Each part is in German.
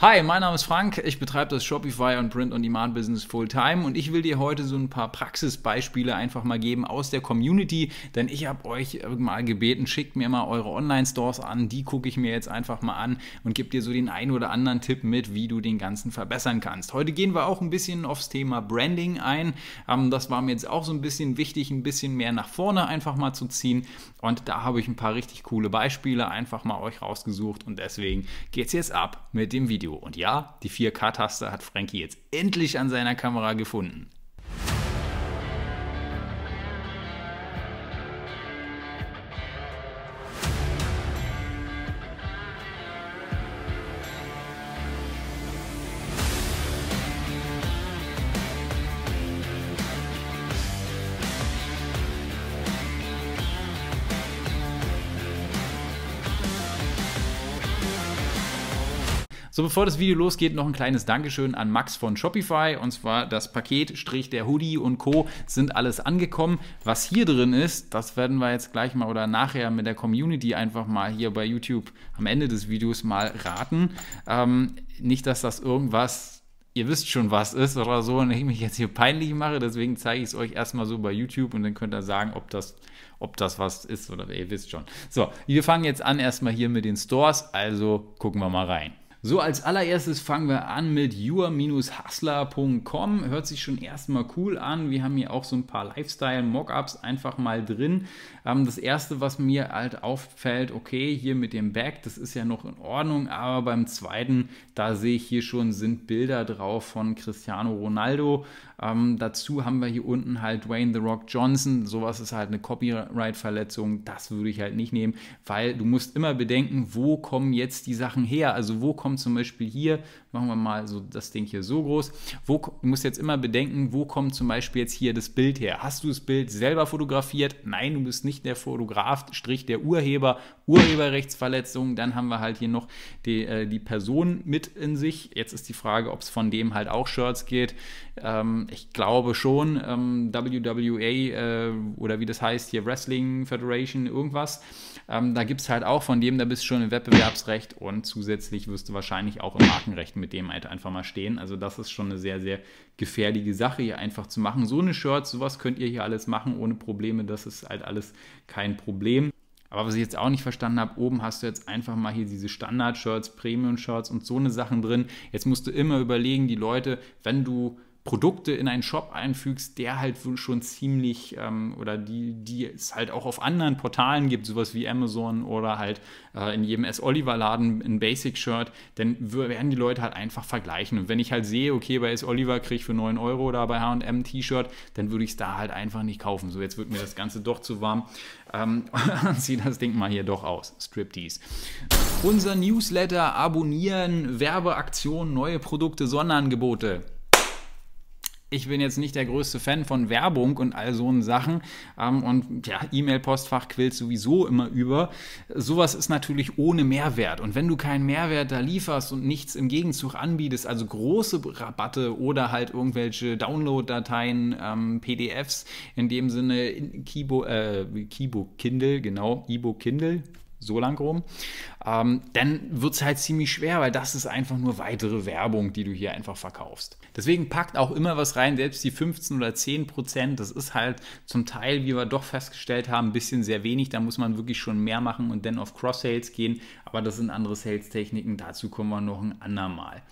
Hi, mein Name ist Frank. Ich betreibe das Shopify und Print on Demand Business Fulltime und ich will dir heute so ein paar Praxisbeispiele einfach mal geben aus der Community, denn ich habe euch mal gebeten, schickt mir mal eure Online-Stores an, die gucke ich mir jetzt einfach mal an und gebe dir so den einen oder anderen Tipp mit, wie du den ganzen verbessern kannst. Heute gehen wir auch ein bisschen aufs Thema Branding ein. Ähm, das war mir jetzt auch so ein bisschen wichtig, ein bisschen mehr nach vorne einfach mal zu ziehen und da habe ich ein paar richtig coole Beispiele einfach mal euch rausgesucht und deswegen geht es jetzt ab mit dem Video. Video. Und ja, die 4K-Taste hat Frankie jetzt endlich an seiner Kamera gefunden. So, bevor das Video losgeht, noch ein kleines Dankeschön an Max von Shopify. Und zwar das Paket, Strich der Hoodie und Co. sind alles angekommen. Was hier drin ist, das werden wir jetzt gleich mal oder nachher mit der Community einfach mal hier bei YouTube am Ende des Videos mal raten. Ähm, nicht, dass das irgendwas ihr wisst schon, was ist oder so und ich mich jetzt hier peinlich mache. Deswegen zeige ich es euch erstmal so bei YouTube und dann könnt ihr sagen, ob das, ob das was ist oder ihr wisst schon. So, wir fangen jetzt an erstmal hier mit den Stores. Also gucken wir mal rein. So, als allererstes fangen wir an mit your-hustler.com. Hört sich schon erstmal cool an. Wir haben hier auch so ein paar Lifestyle-Mockups einfach mal drin. Ähm, das erste, was mir halt auffällt, okay, hier mit dem Back, das ist ja noch in Ordnung, aber beim zweiten, da sehe ich hier schon, sind Bilder drauf von Cristiano Ronaldo. Ähm, dazu haben wir hier unten halt Dwayne The Rock Johnson. Sowas ist halt eine Copyright-Verletzung. Das würde ich halt nicht nehmen, weil du musst immer bedenken, wo kommen jetzt die Sachen her? Also wo kommen zum Beispiel hier Machen wir mal so das Ding hier so groß. Wo, du musst jetzt immer bedenken, wo kommt zum Beispiel jetzt hier das Bild her? Hast du das Bild selber fotografiert? Nein, du bist nicht der Fotograf, Strich der Urheber, Urheberrechtsverletzung. Dann haben wir halt hier noch die, äh, die Person mit in sich. Jetzt ist die Frage, ob es von dem halt auch Shirts geht. Ähm, ich glaube schon. Ähm, WWA äh, oder wie das heißt hier, Wrestling Federation, irgendwas. Ähm, da gibt es halt auch von dem, da bist du schon im Wettbewerbsrecht und zusätzlich wirst du wahrscheinlich auch im Markenrecht mit dem halt einfach mal stehen. Also das ist schon eine sehr, sehr gefährliche Sache hier einfach zu machen. So eine Shirt, sowas könnt ihr hier alles machen ohne Probleme. Das ist halt alles kein Problem. Aber was ich jetzt auch nicht verstanden habe, oben hast du jetzt einfach mal hier diese Standard-Shirts, Premium-Shirts und so eine Sachen drin. Jetzt musst du immer überlegen, die Leute, wenn du Produkte in einen Shop einfügst, der halt schon ziemlich ähm, oder die, die es halt auch auf anderen Portalen gibt, sowas wie Amazon oder halt äh, in jedem S. Oliver Laden ein Basic Shirt, dann werden die Leute halt einfach vergleichen. Und wenn ich halt sehe, okay, bei S. Oliver kriege ich für 9 Euro oder bei H&M T-Shirt, dann würde ich es da halt einfach nicht kaufen. So, jetzt wird mir das Ganze doch zu warm. Ähm, zieh das Ding mal hier doch aus. Striptease. Unser Newsletter abonnieren, Werbeaktionen, neue Produkte, Sonderangebote ich bin jetzt nicht der größte Fan von Werbung und all so Sachen. Ähm, und ja, E-Mail-Postfach quillt sowieso immer über. Sowas ist natürlich ohne Mehrwert. Und wenn du keinen Mehrwert da lieferst und nichts im Gegenzug anbietest, also große Rabatte oder halt irgendwelche Download-Dateien, ähm, PDFs, in dem Sinne Kibo, äh, Kibo Kindle, genau, E-Book Kindle, so lang rum, ähm, dann wird es halt ziemlich schwer, weil das ist einfach nur weitere Werbung, die du hier einfach verkaufst. Deswegen packt auch immer was rein, selbst die 15 oder 10 Prozent, das ist halt zum Teil, wie wir doch festgestellt haben, ein bisschen sehr wenig. Da muss man wirklich schon mehr machen und dann auf Cross-Sales gehen, aber das sind andere Sales-Techniken, dazu kommen wir noch ein andermal.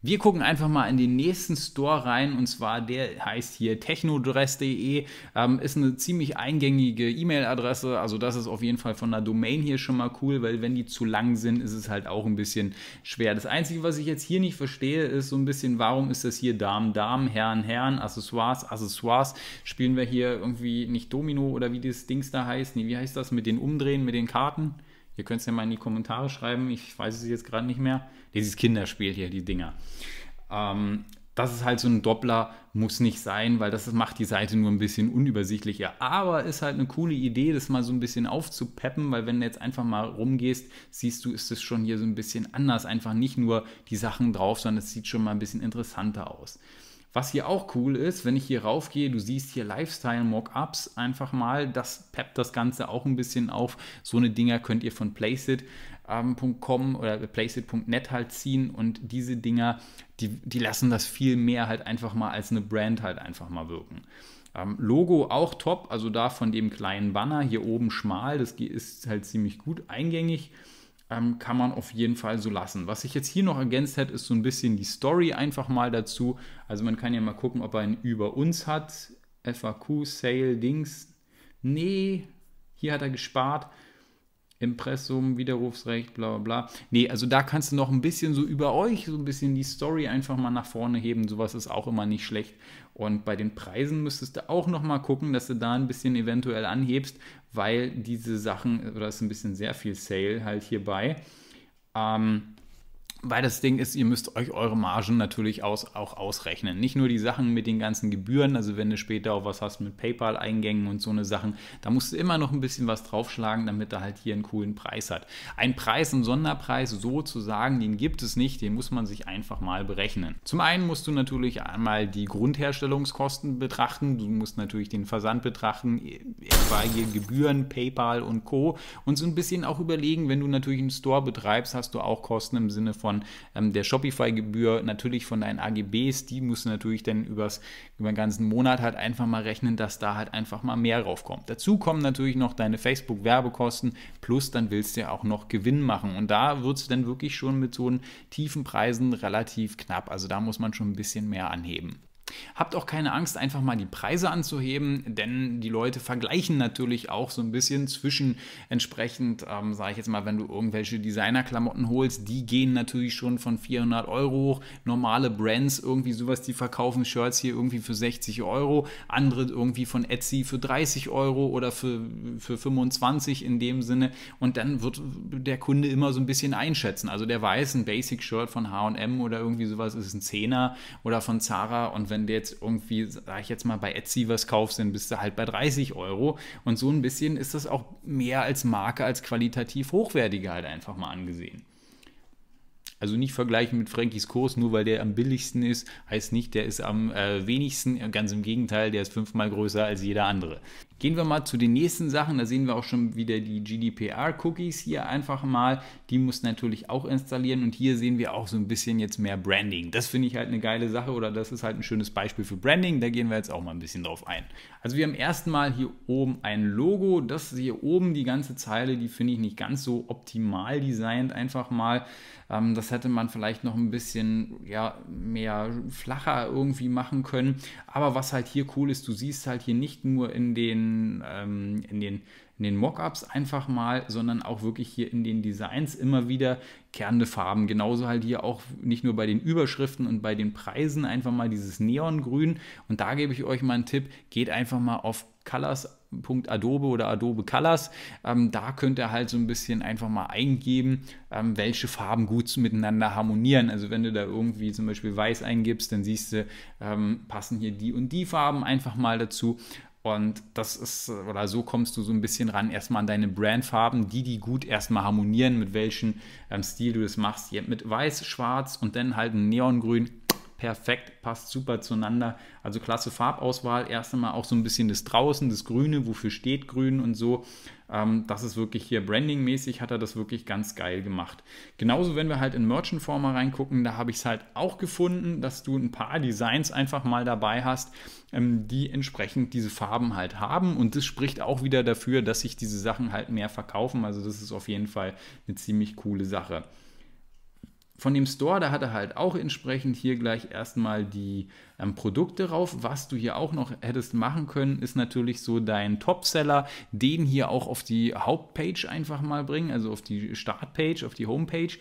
Wir gucken einfach mal in den nächsten Store rein und zwar der heißt hier technodress.de, ähm, ist eine ziemlich eingängige E-Mail-Adresse, also das ist auf jeden Fall von der Domain hier schon mal cool, weil wenn die zu lang sind, ist es halt auch ein bisschen schwer. Das Einzige, was ich jetzt hier nicht verstehe, ist so ein bisschen, warum ist das hier Damen, Damen, Herren, Herren, Accessoires, Accessoires, spielen wir hier irgendwie nicht Domino oder wie das Dings da heißt, nee, wie heißt das, mit den Umdrehen, mit den Karten? Ihr könnt es ja mal in die Kommentare schreiben. Ich weiß es jetzt gerade nicht mehr. Dieses Kinderspiel hier, die Dinger. Ähm, das ist halt so ein Doppler, muss nicht sein, weil das macht die Seite nur ein bisschen unübersichtlicher. Aber ist halt eine coole Idee, das mal so ein bisschen aufzupeppen, weil wenn du jetzt einfach mal rumgehst, siehst du, ist es schon hier so ein bisschen anders. Einfach nicht nur die Sachen drauf, sondern es sieht schon mal ein bisschen interessanter aus. Was hier auch cool ist, wenn ich hier raufgehe, du siehst hier Lifestyle-Mockups einfach mal. Das peppt das Ganze auch ein bisschen auf. So eine Dinger könnt ihr von placeit.com ähm, oder placeit.net halt ziehen und diese Dinger, die, die lassen das viel mehr halt einfach mal als eine Brand halt einfach mal wirken. Ähm, Logo auch top, also da von dem kleinen Banner hier oben schmal, das ist halt ziemlich gut eingängig ähm, kann man auf jeden Fall so lassen. Was ich jetzt hier noch ergänzt hätte, ist so ein bisschen die Story einfach mal dazu. Also man kann ja mal gucken, ob er einen Über uns hat. FAQ, Sale, Dings. Nee, hier hat er gespart. Impressum, Widerrufsrecht, bla bla bla. Nee, also da kannst du noch ein bisschen so über euch, so ein bisschen die Story einfach mal nach vorne heben. Sowas ist auch immer nicht schlecht. Und bei den Preisen müsstest du auch nochmal gucken, dass du da ein bisschen eventuell anhebst, weil diese Sachen, oder ist ein bisschen sehr viel Sale halt hierbei. Ähm, weil das Ding ist, ihr müsst euch eure Margen natürlich aus, auch ausrechnen. Nicht nur die Sachen mit den ganzen Gebühren, also wenn du später auch was hast mit PayPal-Eingängen und so eine Sachen, da musst du immer noch ein bisschen was draufschlagen, damit er halt hier einen coolen Preis hat. Ein Preis, ein Sonderpreis sozusagen, den gibt es nicht, den muss man sich einfach mal berechnen. Zum einen musst du natürlich einmal die Grundherstellungskosten betrachten, du musst natürlich den Versand betrachten, etwaige Gebühren, PayPal und Co. Und so ein bisschen auch überlegen, wenn du natürlich einen Store betreibst, hast du auch Kosten im Sinne von von ähm, der Shopify-Gebühr, natürlich von deinen AGBs, die musst du natürlich dann übers, über den ganzen Monat halt einfach mal rechnen, dass da halt einfach mal mehr raufkommt. Dazu kommen natürlich noch deine Facebook-Werbekosten, plus dann willst du ja auch noch Gewinn machen. Und da wird es dann wirklich schon mit so tiefen Preisen relativ knapp. Also da muss man schon ein bisschen mehr anheben. Habt auch keine Angst, einfach mal die Preise anzuheben, denn die Leute vergleichen natürlich auch so ein bisschen zwischen entsprechend, ähm, sage ich jetzt mal, wenn du irgendwelche Designerklamotten holst, die gehen natürlich schon von 400 Euro hoch. Normale Brands, irgendwie sowas, die verkaufen Shirts hier irgendwie für 60 Euro, andere irgendwie von Etsy für 30 Euro oder für, für 25 in dem Sinne. Und dann wird der Kunde immer so ein bisschen einschätzen. Also der weiß, ein Basic-Shirt von HM oder irgendwie sowas ist ein Zehner oder von Zara. Und wenn du jetzt irgendwie, sag ich jetzt mal, bei Etsy was kaufst, dann bist du halt bei 30 Euro. Und so ein bisschen ist das auch mehr als Marke, als qualitativ hochwertiger halt einfach mal angesehen. Also nicht vergleichen mit Frankies Kurs, nur weil der am billigsten ist, heißt nicht, der ist am äh, wenigsten. Ganz im Gegenteil, der ist fünfmal größer als jeder andere. Gehen wir mal zu den nächsten Sachen. Da sehen wir auch schon wieder die GDPR-Cookies hier einfach mal. Die muss natürlich auch installieren. Und hier sehen wir auch so ein bisschen jetzt mehr Branding. Das finde ich halt eine geile Sache oder das ist halt ein schönes Beispiel für Branding. Da gehen wir jetzt auch mal ein bisschen drauf ein. Also wir haben erstmal hier oben ein Logo. Das hier oben, die ganze Zeile, die finde ich nicht ganz so optimal designt. Einfach mal, ähm, das hätte man vielleicht noch ein bisschen ja, mehr flacher irgendwie machen können. Aber was halt hier cool ist, du siehst halt hier nicht nur in den ähm, in den, in den Mockups einfach mal, sondern auch wirklich hier in den Designs immer wieder kernende Farben. Genauso halt hier auch nicht nur bei den Überschriften und bei den Preisen einfach mal dieses Neongrün. Und da gebe ich euch mal einen Tipp, geht einfach mal auf colors.adobe oder Adobe Colors. Ähm, da könnt ihr halt so ein bisschen einfach mal eingeben, ähm, welche Farben gut miteinander harmonieren. Also wenn du da irgendwie zum Beispiel weiß eingibst, dann siehst du, ähm, passen hier die und die Farben einfach mal dazu. Und das ist, äh, oder so kommst du so ein bisschen ran, erstmal an deine Brandfarben, die, die gut erstmal harmonieren, mit welchem ähm, Stil du das machst. Hier Mit weiß, schwarz und dann halt ein Neongrün perfekt, passt super zueinander. Also klasse Farbauswahl. Erst einmal auch so ein bisschen das Draußen, das Grüne, wofür steht Grün und so. Ähm, das ist wirklich hier brandingmäßig, hat er das wirklich ganz geil gemacht. Genauso, wenn wir halt in Merchant Former reingucken, da habe ich es halt auch gefunden, dass du ein paar Designs einfach mal dabei hast, ähm, die entsprechend diese Farben halt haben. Und das spricht auch wieder dafür, dass sich diese Sachen halt mehr verkaufen. Also das ist auf jeden Fall eine ziemlich coole Sache von dem Store, da hat er halt auch entsprechend hier gleich erstmal die ähm, Produkte rauf. Was du hier auch noch hättest machen können, ist natürlich so dein Topseller, den hier auch auf die Hauptpage einfach mal bringen, also auf die Startpage, auf die Homepage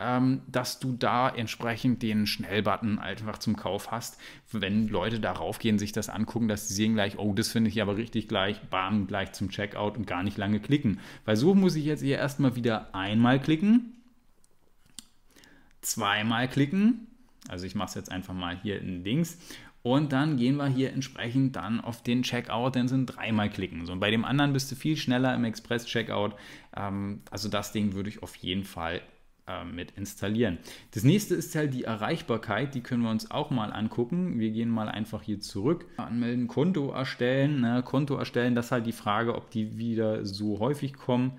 ähm, dass du da entsprechend den Schnellbutton einfach zum Kauf hast. Wenn Leute darauf gehen, sich das angucken, dass sie sehen gleich, oh, das finde ich aber richtig gleich, bam, gleich zum Checkout und gar nicht lange klicken. Weil so muss ich jetzt hier erstmal wieder einmal klicken zweimal klicken. Also ich mache es jetzt einfach mal hier in links. Und dann gehen wir hier entsprechend dann auf den Checkout, dann sind dreimal klicken. So, und bei dem anderen bist du viel schneller im Express-Checkout. Ähm, also das Ding würde ich auf jeden Fall äh, mit installieren. Das nächste ist halt die Erreichbarkeit, die können wir uns auch mal angucken. Wir gehen mal einfach hier zurück, anmelden, Konto erstellen. Ne? Konto erstellen, das ist halt die Frage, ob die wieder so häufig kommen.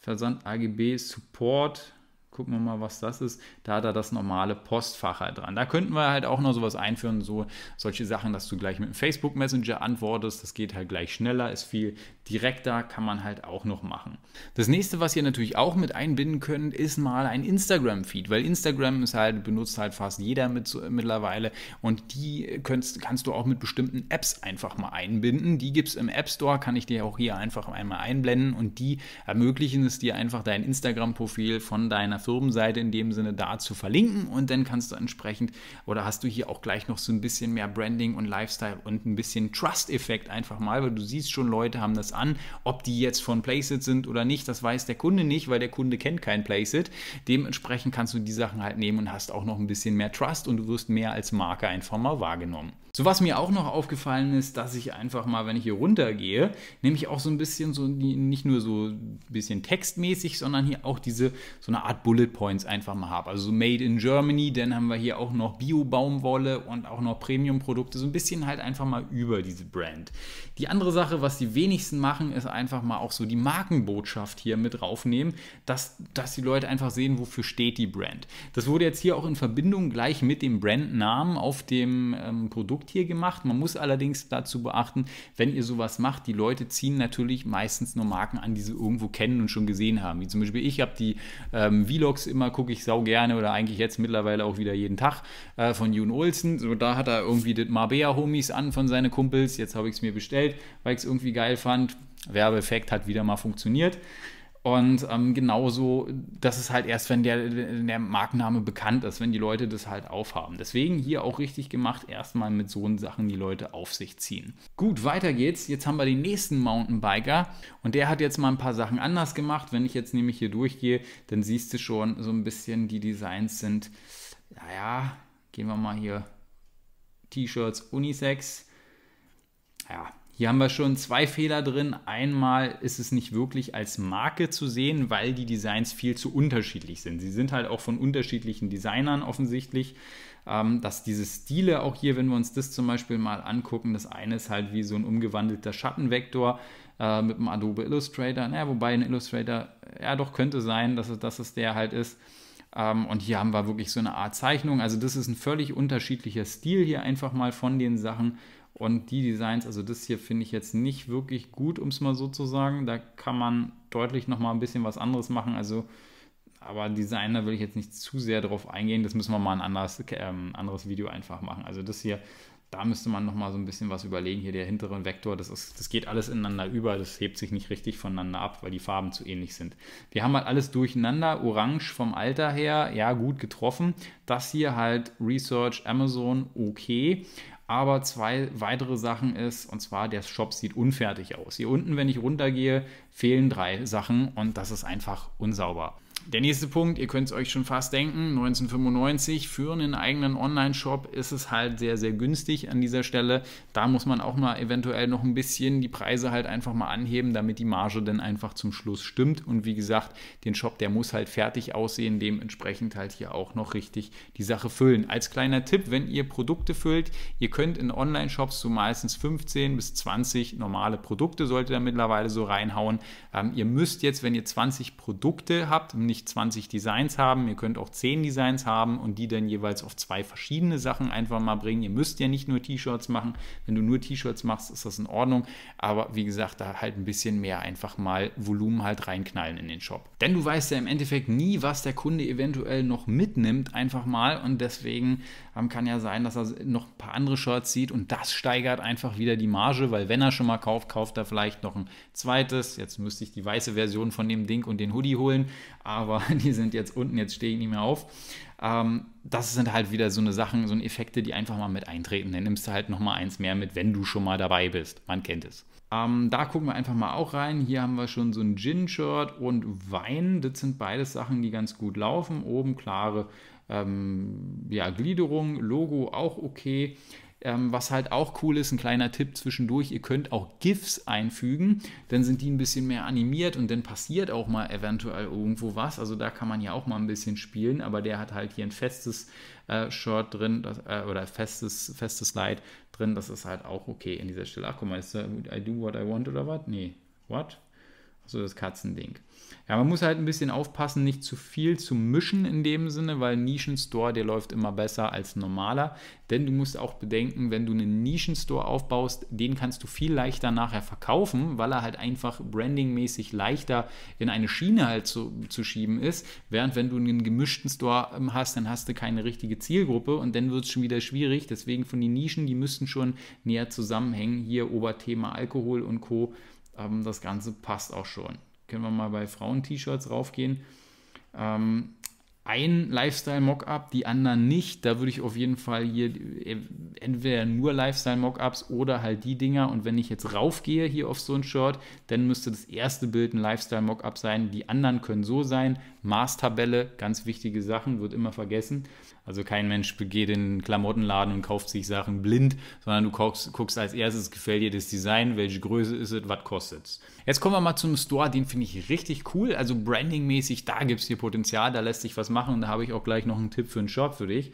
Versand AGB Support, gucken wir mal, was das ist. Da hat er das normale Postfach halt dran. Da könnten wir halt auch noch sowas einführen, so solche Sachen, dass du gleich mit dem Facebook Messenger antwortest. Das geht halt gleich schneller, ist viel direkter, kann man halt auch noch machen. Das nächste, was ihr natürlich auch mit einbinden könnt, ist mal ein Instagram-Feed, weil Instagram ist halt, benutzt halt fast jeder mit, mittlerweile und die könntest, kannst du auch mit bestimmten Apps einfach mal einbinden. Die gibt es im App Store, kann ich dir auch hier einfach einmal einblenden und die ermöglichen es dir einfach, dein Instagram-Profil von deiner Firmenseite in dem Sinne da zu verlinken und dann kannst du entsprechend oder hast du hier auch gleich noch so ein bisschen mehr Branding und Lifestyle und ein bisschen Trust-Effekt einfach mal, weil du siehst schon, Leute haben das an, ob die jetzt von Placeit sind oder nicht, das weiß der Kunde nicht, weil der Kunde kennt kein Placeit. Dementsprechend kannst du die Sachen halt nehmen und hast auch noch ein bisschen mehr Trust und du wirst mehr als Marke einfach mal wahrgenommen. So was mir auch noch aufgefallen ist, dass ich einfach mal, wenn ich hier runtergehe, nämlich auch so ein bisschen so, nicht nur so ein bisschen textmäßig, sondern hier auch diese, so eine Art Bullet Points einfach mal habe. Also Made in Germany, dann haben wir hier auch noch Bio-Baumwolle und auch noch Premium-Produkte, so ein bisschen halt einfach mal über diese Brand. Die andere Sache, was die wenigsten machen, ist einfach mal auch so die Markenbotschaft hier mit draufnehmen, dass, dass die Leute einfach sehen, wofür steht die Brand. Das wurde jetzt hier auch in Verbindung gleich mit dem Brandnamen auf dem ähm, Produkt Produkt hier gemacht. Man muss allerdings dazu beachten, wenn ihr sowas macht, die Leute ziehen natürlich meistens nur Marken an, die sie irgendwo kennen und schon gesehen haben. Wie zum Beispiel ich habe die ähm, Vlogs immer, gucke ich sau gerne oder eigentlich jetzt mittlerweile auch wieder jeden Tag äh, von Jun Olsen. So, da hat er irgendwie das marbea homies an von seinen Kumpels. Jetzt habe ich es mir bestellt, weil ich es irgendwie geil fand. Werbeeffekt hat wieder mal funktioniert. Und ähm, genauso, das ist halt erst, wenn der, der Markenname bekannt ist, wenn die Leute das halt aufhaben. Deswegen hier auch richtig gemacht, erstmal mit so Sachen die Leute auf sich ziehen. Gut, weiter geht's. Jetzt haben wir den nächsten Mountainbiker und der hat jetzt mal ein paar Sachen anders gemacht. Wenn ich jetzt nämlich hier durchgehe, dann siehst du schon so ein bisschen, die Designs sind, naja, gehen wir mal hier, T-Shirts, Unisex. Ja, hier haben wir schon zwei Fehler drin. Einmal ist es nicht wirklich als Marke zu sehen, weil die Designs viel zu unterschiedlich sind. Sie sind halt auch von unterschiedlichen Designern offensichtlich. Ähm, dass diese Stile auch hier, wenn wir uns das zum Beispiel mal angucken, das eine ist halt wie so ein umgewandelter Schattenvektor äh, mit einem Adobe Illustrator. Naja, wobei ein Illustrator, ja doch könnte sein, dass es, dass es der halt ist ähm, und hier haben wir wirklich so eine Art Zeichnung. Also das ist ein völlig unterschiedlicher Stil hier einfach mal von den Sachen. Und die Designs, also das hier finde ich jetzt nicht wirklich gut, um es mal so zu sagen. Da kann man deutlich nochmal ein bisschen was anderes machen. Also, aber Designer will ich jetzt nicht zu sehr drauf eingehen. Das müssen wir mal ein anderes, äh, anderes Video einfach machen. Also das hier, da müsste man nochmal so ein bisschen was überlegen. Hier der hintere Vektor, das, ist, das geht alles ineinander über. Das hebt sich nicht richtig voneinander ab, weil die Farben zu ähnlich sind. Wir haben halt alles durcheinander. Orange vom Alter her, ja gut getroffen. Das hier halt Research Amazon, okay. Aber zwei weitere Sachen ist, und zwar der Shop sieht unfertig aus. Hier unten, wenn ich runtergehe, fehlen drei Sachen und das ist einfach unsauber. Der nächste Punkt, ihr könnt es euch schon fast denken, 1995 für einen eigenen Online-Shop ist es halt sehr, sehr günstig an dieser Stelle. Da muss man auch mal eventuell noch ein bisschen die Preise halt einfach mal anheben, damit die Marge dann einfach zum Schluss stimmt. Und wie gesagt, den Shop, der muss halt fertig aussehen, dementsprechend halt hier auch noch richtig die Sache füllen. Als kleiner Tipp, wenn ihr Produkte füllt, ihr könnt in Online-Shops so meistens 15 bis 20 normale Produkte, sollte da mittlerweile so reinhauen. Ähm, ihr müsst jetzt, wenn ihr 20 Produkte habt, nicht nicht 20 Designs haben, ihr könnt auch 10 Designs haben und die dann jeweils auf zwei verschiedene Sachen einfach mal bringen. Ihr müsst ja nicht nur T-Shirts machen. Wenn du nur T-Shirts machst, ist das in Ordnung. Aber wie gesagt, da halt ein bisschen mehr einfach mal Volumen halt reinknallen in den Shop. Denn du weißt ja im Endeffekt nie, was der Kunde eventuell noch mitnimmt, einfach mal. Und deswegen ähm, kann ja sein, dass er noch ein paar andere Shirts sieht und das steigert einfach wieder die Marge, weil wenn er schon mal kauft, kauft er vielleicht noch ein zweites. Jetzt müsste ich die weiße Version von dem Ding und den Hoodie holen. Aber aber die sind jetzt unten, jetzt stehe ich nicht mehr auf. Ähm, das sind halt wieder so eine Sachen, so eine Effekte, die einfach mal mit eintreten. Dann nimmst du halt nochmal eins mehr mit, wenn du schon mal dabei bist. Man kennt es. Ähm, da gucken wir einfach mal auch rein. Hier haben wir schon so ein Gin-Shirt und Wein. Das sind beides Sachen, die ganz gut laufen. Oben klare ähm, ja, Gliederung, Logo auch okay. Ähm, was halt auch cool ist, ein kleiner Tipp zwischendurch, ihr könnt auch GIFs einfügen, dann sind die ein bisschen mehr animiert und dann passiert auch mal eventuell irgendwo was. Also da kann man ja auch mal ein bisschen spielen, aber der hat halt hier ein festes äh, Shirt drin das, äh, oder festes, festes Slide drin. Das ist halt auch okay an dieser Stelle. Ach guck mal, ist da I do what I want oder was? Nee, what? So das Katzending. Ja, man muss halt ein bisschen aufpassen, nicht zu viel zu mischen in dem Sinne, weil Nischenstore, der läuft immer besser als normaler. Denn du musst auch bedenken, wenn du einen Nischenstore aufbaust, den kannst du viel leichter nachher verkaufen, weil er halt einfach brandingmäßig leichter in eine Schiene halt zu, zu schieben ist. Während wenn du einen gemischten Store ähm, hast, dann hast du keine richtige Zielgruppe und dann wird es schon wieder schwierig. Deswegen von den Nischen, die müssten schon näher zusammenhängen. Hier Oberthema Alkohol und Co ähm, das Ganze passt auch schon. Können wir mal bei Frauen-T-Shirts raufgehen. Ähm, ein Lifestyle-Mockup, die anderen nicht. Da würde ich auf jeden Fall hier äh, entweder nur Lifestyle-Mockups oder halt die Dinger. Und wenn ich jetzt raufgehe hier auf so ein Shirt, dann müsste das erste Bild ein Lifestyle-Mockup sein. Die anderen können so sein. Maßtabelle, ganz wichtige Sachen, wird immer vergessen. Also kein Mensch geht in einen Klamottenladen und kauft sich Sachen blind, sondern du guckst, guckst als erstes, gefällt dir das Design, welche Größe ist es, was kostet es. Jetzt kommen wir mal zum Store, den finde ich richtig cool. Also brandingmäßig, da gibt es hier Potenzial, da lässt sich was machen und da habe ich auch gleich noch einen Tipp für einen Shop für dich.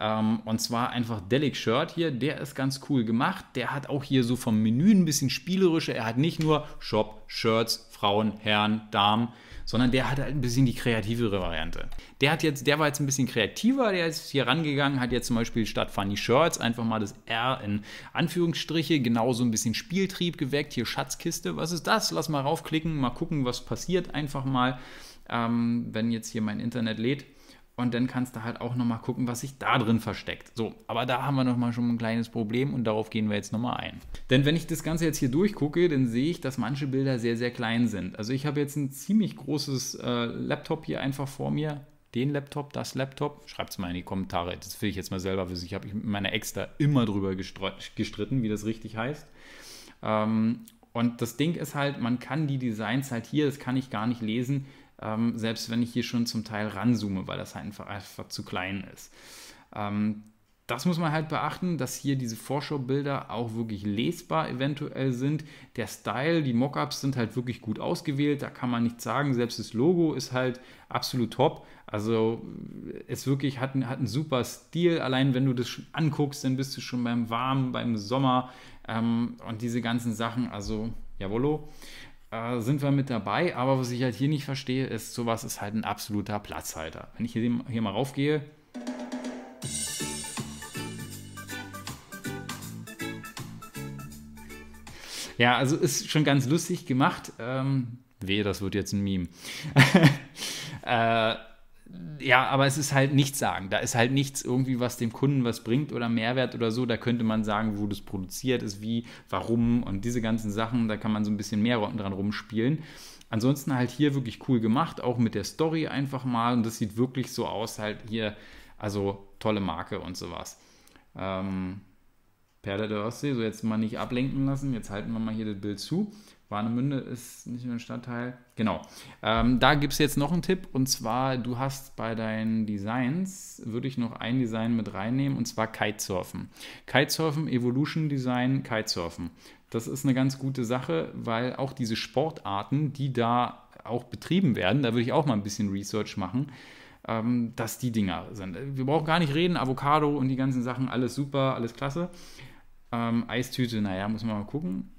Ähm, und zwar einfach Delic Shirt hier, der ist ganz cool gemacht. Der hat auch hier so vom Menü ein bisschen spielerische. Er hat nicht nur Shop, Shirts, Frauen, Herren, Damen, sondern der hat halt ein bisschen die kreativere Variante. Der hat jetzt, der war jetzt ein bisschen kreativer, der ist hier rangegangen, hat jetzt zum Beispiel statt Funny Shirts einfach mal das R in Anführungsstriche, genauso ein bisschen Spieltrieb geweckt, hier Schatzkiste, was ist das? Lass mal raufklicken, mal gucken, was passiert einfach mal, ähm, wenn jetzt hier mein Internet lädt und dann kannst du halt auch nochmal gucken, was sich da drin versteckt. So, aber da haben wir nochmal schon ein kleines Problem und darauf gehen wir jetzt nochmal ein. Denn wenn ich das Ganze jetzt hier durchgucke, dann sehe ich, dass manche Bilder sehr, sehr klein sind. Also ich habe jetzt ein ziemlich großes äh, Laptop hier einfach vor mir. Den Laptop, das Laptop, schreibt es mal in die Kommentare. Das will ich jetzt mal selber wissen. Ich habe mit meiner Ex da immer drüber gestritten, wie das richtig heißt. Ähm, und das Ding ist halt, man kann die Designs halt hier, das kann ich gar nicht lesen, ähm, selbst wenn ich hier schon zum Teil ranzoome, weil das halt einfach, einfach zu klein ist. Ähm, das muss man halt beachten, dass hier diese Vorschaubilder auch wirklich lesbar eventuell sind. Der Style, die Mockups sind halt wirklich gut ausgewählt, da kann man nichts sagen. Selbst das Logo ist halt absolut top. Also es äh, wirklich hat, hat einen super Stil. Allein wenn du das schon anguckst, dann bist du schon beim Warmen, beim Sommer ähm, und diese ganzen Sachen. Also jawollo äh, sind wir mit dabei. Aber was ich halt hier nicht verstehe, ist, sowas ist halt ein absoluter Platzhalter. Wenn ich hier, hier mal raufgehe, Ja, also ist schon ganz lustig gemacht. Ähm, wehe, das wird jetzt ein Meme. äh, ja, aber es ist halt nichts sagen. Da ist halt nichts irgendwie, was dem Kunden was bringt oder Mehrwert oder so. Da könnte man sagen, wo das produziert ist, wie, warum und diese ganzen Sachen. Da kann man so ein bisschen mehr dran rumspielen. Ansonsten halt hier wirklich cool gemacht, auch mit der Story einfach mal. Und das sieht wirklich so aus, halt hier, also tolle Marke und sowas. Ähm, Perle de Ostsee, so jetzt mal nicht ablenken lassen. Jetzt halten wir mal hier das Bild zu. Warnemünde ist nicht nur ein Stadtteil. Genau. Ähm, da gibt es jetzt noch einen Tipp und zwar, du hast bei deinen Designs, würde ich noch ein Design mit reinnehmen und zwar Kitesurfen. Kitesurfen, Evolution Design, Kitesurfen. Das ist eine ganz gute Sache, weil auch diese Sportarten, die da auch betrieben werden, da würde ich auch mal ein bisschen Research machen, ähm, dass die Dinger sind. Wir brauchen gar nicht reden, Avocado und die ganzen Sachen, alles super, alles klasse. Ähm, Eistüte, naja, muss man mal gucken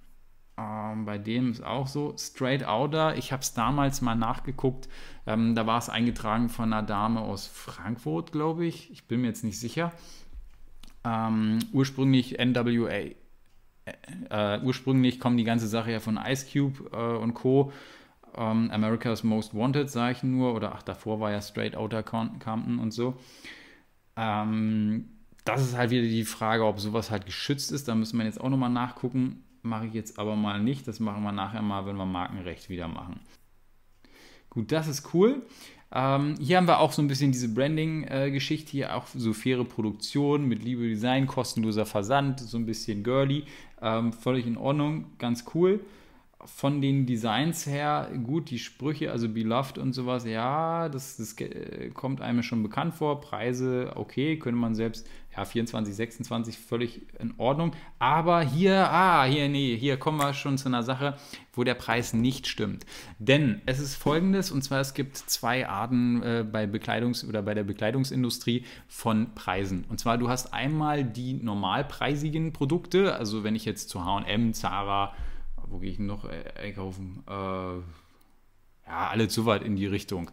ähm, bei dem ist auch so. Straight Outer, ich habe es damals mal nachgeguckt. Ähm, da war es eingetragen von einer Dame aus Frankfurt, glaube ich. Ich bin mir jetzt nicht sicher. Ähm, ursprünglich NWA. Äh, äh, ursprünglich kommt die ganze Sache ja von Ice Cube äh, und Co. Ähm, America's Most Wanted, sage ich nur. Oder ach, davor war ja Straight Outer Compton und so. Ähm, das ist halt wieder die Frage, ob sowas halt geschützt ist. Da müssen wir jetzt auch nochmal nachgucken mache ich jetzt aber mal nicht. Das machen wir nachher mal, wenn wir Markenrecht wieder machen. Gut, das ist cool. Ähm, hier haben wir auch so ein bisschen diese Branding-Geschichte, äh, hier auch so faire Produktion mit Liebe Design, kostenloser Versand, so ein bisschen girly, ähm, völlig in Ordnung, ganz cool. Von den Designs her, gut, die Sprüche, also Beloved und sowas, ja, das, das äh, kommt einem schon bekannt vor. Preise, okay, könnte man selbst ja, 24, 26 völlig in Ordnung. Aber hier, ah, hier, nee, hier kommen wir schon zu einer Sache, wo der Preis nicht stimmt. Denn es ist folgendes, und zwar es gibt zwei Arten äh, bei Bekleidungs- oder bei der Bekleidungsindustrie von Preisen. Und zwar, du hast einmal die normalpreisigen Produkte, also wenn ich jetzt zu HM, Zara, wo gehe ich noch äh, einkaufen? Äh, ja, alle zu weit in die Richtung.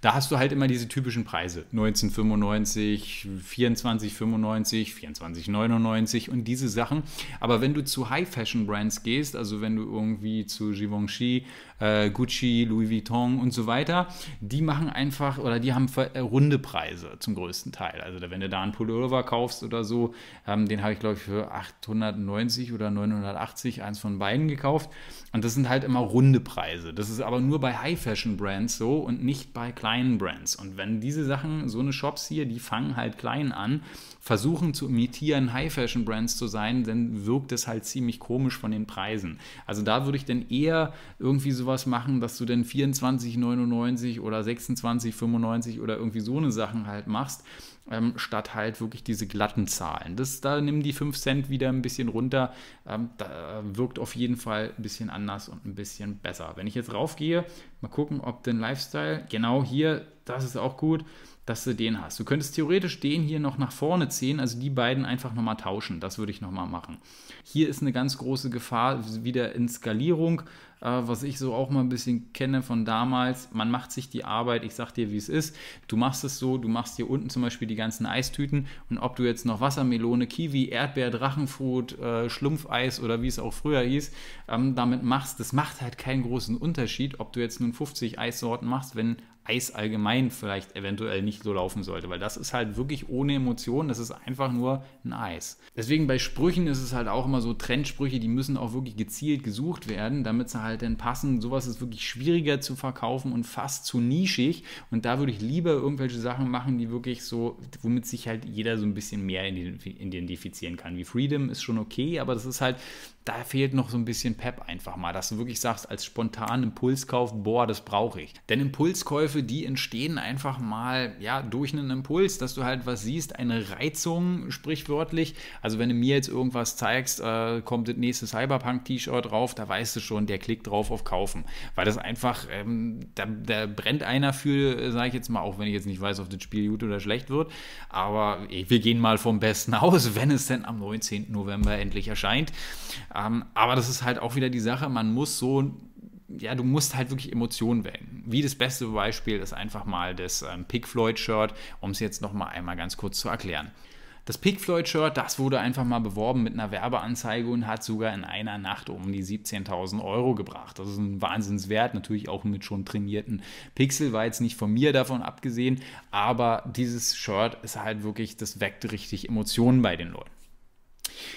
Da hast du halt immer diese typischen Preise. 1995, 2495, 2499 und diese Sachen. Aber wenn du zu High-Fashion-Brands gehst, also wenn du irgendwie zu Givenchy, äh, Gucci, Louis Vuitton und so weiter, die machen einfach oder die haben äh, runde Preise zum größten Teil. Also wenn du da einen Pullover kaufst oder so, ähm, den habe ich glaube ich für 890 oder 980, eins von beiden gekauft. Und das sind halt immer runde Preise. Das ist aber nur bei High High-Fashion-Brands so und nicht bei kleinen Brands. Und wenn diese Sachen, so eine Shops hier, die fangen halt klein an, versuchen zu imitieren, High-Fashion-Brands zu sein, dann wirkt es halt ziemlich komisch von den Preisen. Also da würde ich dann eher irgendwie sowas machen, dass du dann 24,99 oder 26,95 oder irgendwie so eine Sachen halt machst ähm, statt halt wirklich diese glatten Zahlen. Das, da nehmen die 5 Cent wieder ein bisschen runter. Ähm, da wirkt auf jeden Fall ein bisschen anders und ein bisschen besser. Wenn ich jetzt raufgehe, mal gucken, ob den Lifestyle, genau hier, das ist auch gut, dass du den hast. Du könntest theoretisch den hier noch nach vorne ziehen, also die beiden einfach nochmal tauschen. Das würde ich nochmal machen. Hier ist eine ganz große Gefahr wieder in Skalierung. Äh, was ich so auch mal ein bisschen kenne von damals. Man macht sich die Arbeit, ich sag dir, wie es ist. Du machst es so, du machst hier unten zum Beispiel die ganzen Eistüten und ob du jetzt noch Wassermelone, Kiwi, Erdbeer, Drachenfrucht, äh, Schlumpfeis oder wie es auch früher hieß, ähm, damit machst, das macht halt keinen großen Unterschied, ob du jetzt nun 50 Eissorten machst, wenn Eis allgemein vielleicht eventuell nicht so laufen sollte, weil das ist halt wirklich ohne Emotionen, das ist einfach nur ein Eis. Deswegen bei Sprüchen ist es halt auch immer so Trendsprüche, die müssen auch wirklich gezielt gesucht werden, damit sie halt dann passen. Sowas ist wirklich schwieriger zu verkaufen und fast zu nischig und da würde ich lieber irgendwelche Sachen machen, die wirklich so, womit sich halt jeder so ein bisschen mehr identifizieren kann. Wie Freedom ist schon okay, aber das ist halt da fehlt noch so ein bisschen Pep einfach mal, dass du wirklich sagst, als spontanen Impulskauf, boah, das brauche ich. Denn Impulskäufe, die entstehen einfach mal, ja, durch einen Impuls, dass du halt was siehst, eine Reizung, sprichwörtlich. Also wenn du mir jetzt irgendwas zeigst, äh, kommt das nächste Cyberpunk-T-Shirt drauf, da weißt du schon, der klickt drauf auf Kaufen. Weil das einfach, ähm, da, da, brennt einer für, sage ich jetzt mal, auch wenn ich jetzt nicht weiß, ob das Spiel gut oder schlecht wird. Aber wir gehen mal vom Besten aus, wenn es denn am 19. November endlich erscheint. Ähm, aber das ist halt auch wieder die Sache, man muss so, ja, du musst halt wirklich Emotionen wählen. Wie das beste Beispiel ist einfach mal das ähm, Pink Floyd-Shirt, um es jetzt nochmal einmal ganz kurz zu erklären. Das Pink Floyd-Shirt, das wurde einfach mal beworben mit einer Werbeanzeige und hat sogar in einer Nacht um die 17.000 Euro gebracht. Das ist ein Wahnsinnswert, natürlich auch mit schon trainierten Pixel, war jetzt nicht von mir davon abgesehen, aber dieses Shirt ist halt wirklich, das weckt richtig Emotionen bei den Leuten.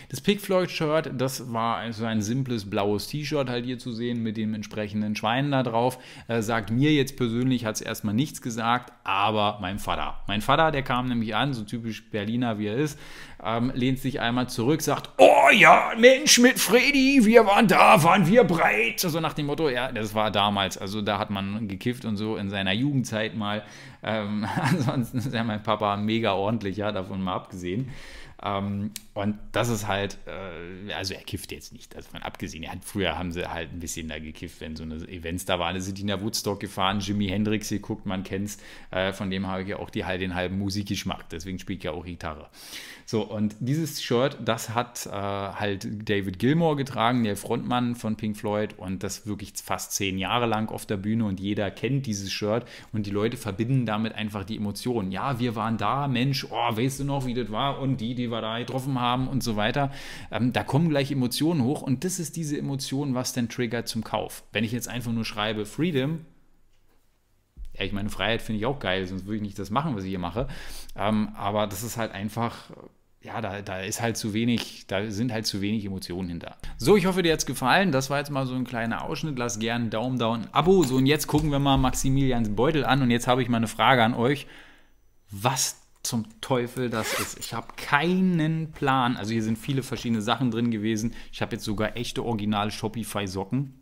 Das Pink Floyd Shirt, das war so also ein simples blaues T-Shirt halt hier zu sehen mit dem entsprechenden Schwein da drauf. Äh, sagt mir jetzt persönlich, hat es erstmal nichts gesagt, aber mein Vater. Mein Vater, der kam nämlich an, so typisch Berliner wie er ist, ähm, lehnt sich einmal zurück, sagt, oh ja, Mensch, mit Freddy, wir waren da, waren wir breit. Also nach dem Motto, ja, das war damals. Also da hat man gekifft und so in seiner Jugendzeit mal. Ähm, ansonsten ist ja mein Papa mega ordentlich, ja, davon mal abgesehen. Ähm, und das ist halt, äh, also er kifft jetzt nicht, also von abgesehen. Er hat, früher haben sie halt ein bisschen da gekifft, wenn so eine Events da waren. Da sind die nach Woodstock gefahren, Jimi Hendrix geguckt, man kennt's. Äh, von dem habe ich ja auch die, halt den halben Musikgeschmack, deswegen spiele ich ja auch Gitarre. So, und dieses Shirt, das hat äh, halt David Gilmore getragen, der Frontmann von Pink Floyd, und das wirklich fast zehn Jahre lang auf der Bühne und jeder kennt dieses Shirt und die Leute verbinden damit einfach die Emotionen. Ja, wir waren da, Mensch, oh, weißt du noch, wie das war und die, die wir da getroffen haben und so weiter. Ähm, da kommen gleich Emotionen hoch und das ist diese Emotion, was dann triggert zum Kauf. Wenn ich jetzt einfach nur schreibe Freedom, ja, ich meine, Freiheit finde ich auch geil, sonst würde ich nicht das machen, was ich hier mache. Ähm, aber das ist halt einfach ja, da, da ist halt zu wenig, da sind halt zu wenig Emotionen hinter. So, ich hoffe, dir hat's gefallen. Das war jetzt mal so ein kleiner Ausschnitt. Lass gerne einen Daumen da und ein Abo. So, und jetzt gucken wir mal Maximilians Beutel an. Und jetzt habe ich mal eine Frage an euch. Was zum Teufel das ist. Ich habe keinen Plan. Also hier sind viele verschiedene Sachen drin gewesen. Ich habe jetzt sogar echte Original Shopify Socken.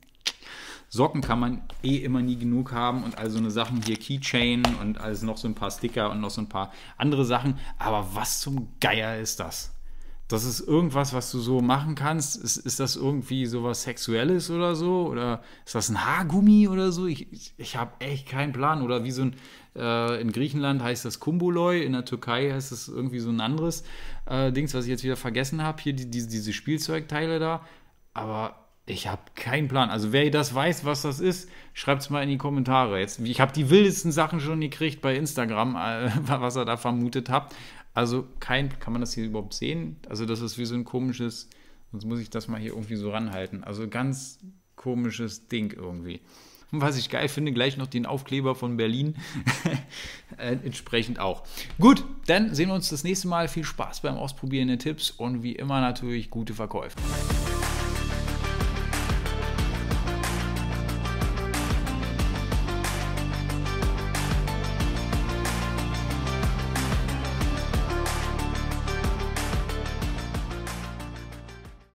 Socken kann man eh immer nie genug haben und all so eine Sachen hier, Keychain und alles noch so ein paar Sticker und noch so ein paar andere Sachen. Aber was zum Geier ist das? Das ist irgendwas, was du so machen kannst. Ist, ist das irgendwie sowas Sexuelles oder so? Oder ist das ein Haargummi oder so? Ich, ich, ich habe echt keinen Plan. Oder wie so ein, äh, in Griechenland heißt das Kumbuloi, in der Türkei heißt das irgendwie so ein anderes äh, Dings, was ich jetzt wieder vergessen habe. Hier die, die, diese Spielzeugteile da. Aber ich habe keinen Plan. Also wer das weiß, was das ist, schreibt es mal in die Kommentare. Jetzt, ich habe die wildesten Sachen schon gekriegt bei Instagram, äh, was ihr da vermutet habt. Also kein, kann man das hier überhaupt sehen? Also das ist wie so ein komisches, sonst muss ich das mal hier irgendwie so ranhalten. Also ganz komisches Ding irgendwie. Und was ich geil finde, gleich noch den Aufkleber von Berlin. äh, entsprechend auch. Gut, dann sehen wir uns das nächste Mal. Viel Spaß beim Ausprobieren der Tipps und wie immer natürlich gute Verkäufe.